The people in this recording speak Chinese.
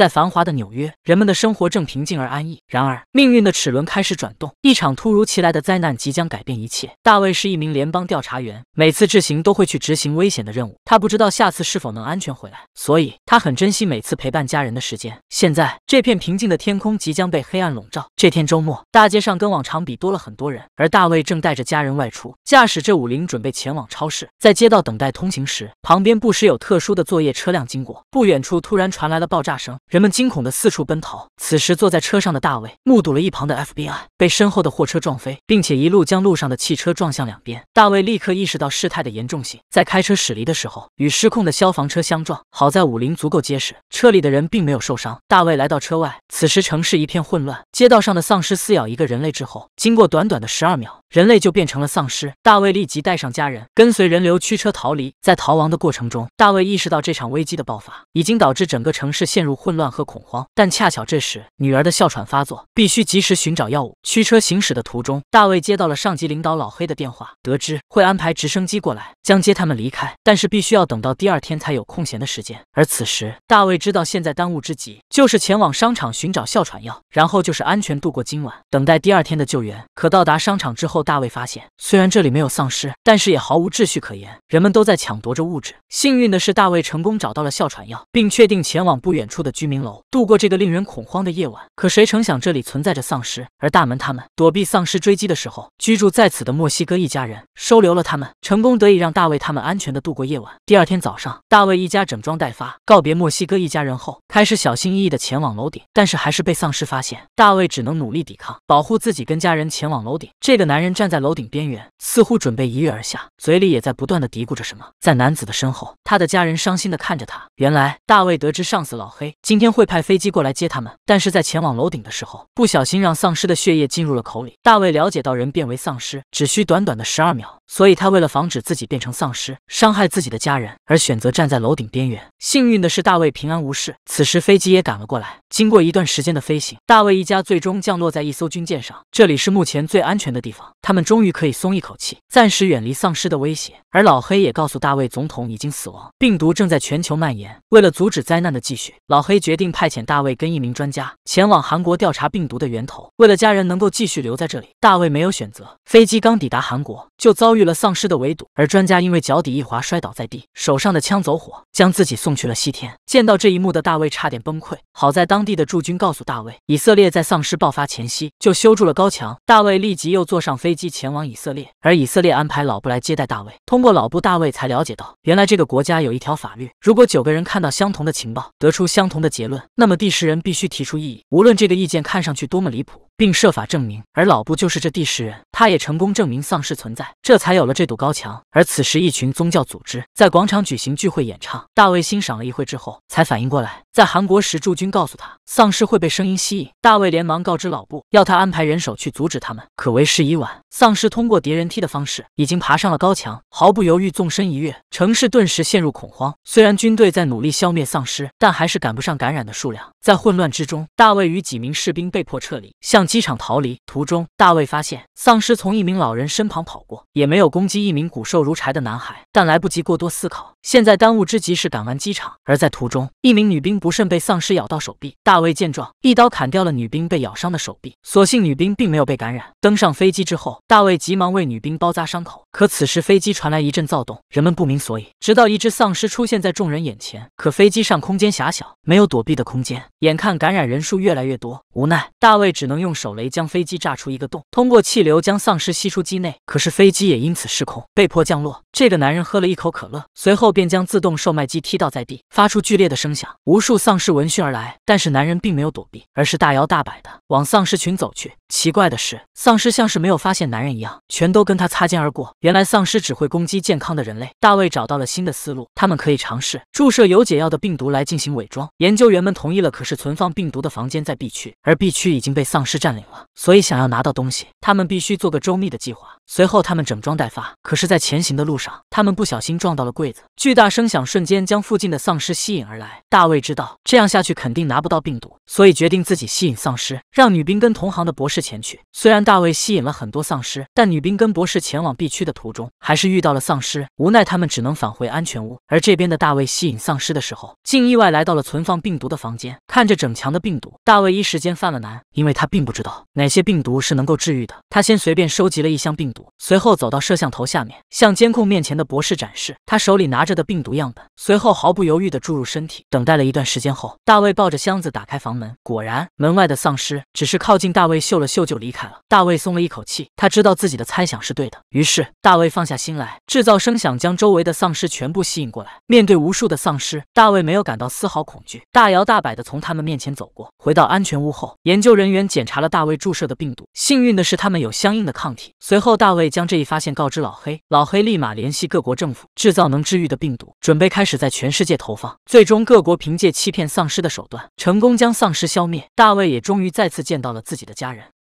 在繁华的纽约，人们的生活正平静而安逸。然而，命运的齿轮开始转动，一场突如其来的灾难即将改变一切。大卫是一名联邦调查员，每次执行都会去执行危险的任务，他不知道下次是否能安全回来，所以他很珍惜每次陪伴家人的时间。现在，这片平静的天空即将被黑暗笼罩。这天周末，大街上跟往常比多了很多人，而大卫正带着家人外出，驾驶着五菱准备前往超市。在街道等待通行时，旁边不时有特殊的作业车辆经过。不远处突然传来了爆炸声。人们惊恐的四处奔逃。此时，坐在车上的大卫目睹了一旁的 FBI 被身后的货车撞飞，并且一路将路上的汽车撞向两边。大卫立刻意识到事态的严重性，在开车驶离的时候，与失控的消防车相撞。好在五菱足够结实，车里的人并没有受伤。大卫来到车外，此时城市一片混乱，街道上的丧尸撕咬一个人类之后，经过短短的十二秒，人类就变成了丧尸。大卫立即带上家人，跟随人流驱车逃离。在逃亡的过程中，大卫意识到这场危机的爆发已经导致整个城市陷入混乱。乱和恐慌，但恰巧这时女儿的哮喘发作，必须及时寻找药物。驱车行驶的途中，大卫接到了上级领导老黑的电话，得知会安排直升机过来，将接他们离开，但是必须要等到第二天才有空闲的时间。而此时，大卫知道现在当务之急就是前往商场寻找哮喘药，然后就是安全度过今晚，等待第二天的救援。可到达商场之后，大卫发现虽然这里没有丧尸，但是也毫无秩序可言，人们都在抢夺着物质。幸运的是，大卫成功找到了哮喘药，并确定前往不远处的。居民楼度过这个令人恐慌的夜晚，可谁成想这里存在着丧尸。而大门他们躲避丧尸追击的时候，居住在此的墨西哥一家人收留了他们，成功得以让大卫他们安全的度过夜晚。第二天早上，大卫一家整装待发，告别墨西哥一家人后，开始小心翼翼的前往楼顶，但是还是被丧尸发现。大卫只能努力抵抗，保护自己跟家人前往楼顶。这个男人站在楼顶边缘，似乎准备一跃而下，嘴里也在不断的嘀咕着什么。在男子的身后，他的家人伤心的看着他。原来大卫得知上司老黑。今天会派飞机过来接他们，但是在前往楼顶的时候，不小心让丧尸的血液进入了口里。大卫了解到人变为丧尸只需短短的十二秒，所以他为了防止自己变成丧尸，伤害自己的家人，而选择站在楼顶边缘。幸运的是，大卫平安无事。此时飞机也赶了过来，经过一段时间的飞行，大卫一家最终降落在一艘军舰上，这里是目前最安全的地方。他们终于可以松一口气，暂时远离丧尸的威胁。而老黑也告诉大卫，总统已经死亡，病毒正在全球蔓延。为了阻止灾难的继续，老黑。决定派遣大卫跟一名专家前往韩国调查病毒的源头。为了家人能够继续留在这里，大卫没有选择。飞机刚抵达韩国，就遭遇了丧尸的围堵，而专家因为脚底一滑摔倒在地，手上的枪走火，将自己送去了西天。见到这一幕的大卫差点崩溃。好在当地的驻军告诉大卫，以色列在丧尸爆发前夕就修筑了高墙。大卫立即又坐上飞机前往以色列，而以色列安排老布来接待大卫。通过老布大卫才了解到，原来这个国家有一条法律：如果九个人看到相同的情报，得出相同的。结论，那么第十人必须提出异议，无论这个意见看上去多么离谱。并设法证明，而老布就是这第十人，他也成功证明丧尸存在，这才有了这堵高墙。而此时，一群宗教组织在广场举行聚会演唱。大卫欣赏了一会之后，才反应过来，在韩国时驻军告诉他，丧尸会被声音吸引。大卫连忙告知老布，要他安排人手去阻止他们。可为时已晚，丧尸通过叠人梯的方式已经爬上了高墙，毫不犹豫纵身一跃，城市顿时陷入恐慌。虽然军队在努力消灭丧尸，但还是赶不上感染的数量。在混乱之中，大卫与几名士兵被迫撤离。向。机场逃离途中，大卫发现丧尸从一名老人身旁跑过，也没有攻击一名骨瘦如柴的男孩。但来不及过多思考，现在当务之急是赶完机场。而在途中，一名女兵不慎被丧尸咬到手臂，大卫见状，一刀砍掉了女兵被咬伤的手臂。所幸女兵并没有被感染。登上飞机之后，大卫急忙为女兵包扎伤口。可此时飞机传来一阵躁动，人们不明所以，直到一只丧尸出现在众人眼前。可飞机上空间狭小，没有躲避的空间。眼看感染人数越来越多，无奈大卫只能用。手雷将飞机炸出一个洞，通过气流将丧尸吸出机内。可是飞机也因此失控，被迫降落。这个男人喝了一口可乐，随后便将自动售卖机踢倒在地，发出剧烈的声响。无数丧尸闻讯而来，但是男人并没有躲避，而是大摇大摆的往丧尸群走去。奇怪的是，丧尸像是没有发现男人一样，全都跟他擦肩而过。原来丧尸只会攻击健康的人类。大卫找到了新的思路，他们可以尝试注射有解药的病毒来进行伪装。研究员们同意了，可是存放病毒的房间在 B 区，而 B 区已经被丧尸。占领了，所以想要拿到东西，他们必须做个周密的计划。随后他们整装待发，可是，在前行的路上，他们不小心撞到了柜子，巨大声响瞬间将附近的丧尸吸引而来。大卫知道这样下去肯定拿不到病毒，所以决定自己吸引丧尸，让女兵跟同行的博士前去。虽然大卫吸引了很多丧尸，但女兵跟博士前往 B 区的途中，还是遇到了丧尸，无奈他们只能返回安全屋。而这边的大卫吸引丧尸的时候，竟意外来到了存放病毒的房间，看着整墙的病毒，大卫一时间犯了难，因为他并不。不知道哪些病毒是能够治愈的。他先随便收集了一箱病毒，随后走到摄像头下面，向监控面前的博士展示他手里拿着的病毒样本，随后毫不犹豫地注入身体。等待了一段时间后，大卫抱着箱子打开房门，果然门外的丧尸只是靠近大卫嗅了嗅就离开了。大卫松了一口气，他知道自己的猜想是对的，于是大卫放下心来，制造声响将周围的丧尸全部吸引过来。面对无数的丧尸，大卫没有感到丝毫恐惧，大摇大摆地从他们面前走过。回到安全屋后，研究人员检查。了大卫注射的病毒，幸运的是他们有相应的抗体。随后，大卫将这一发现告知老黑，老黑立马联系各国政府，制造能治愈的病毒，准备开始在全世界投放。最终，各国凭借欺骗丧尸的手段，成功将丧尸消灭。大卫也终于再次见到了自己的家人。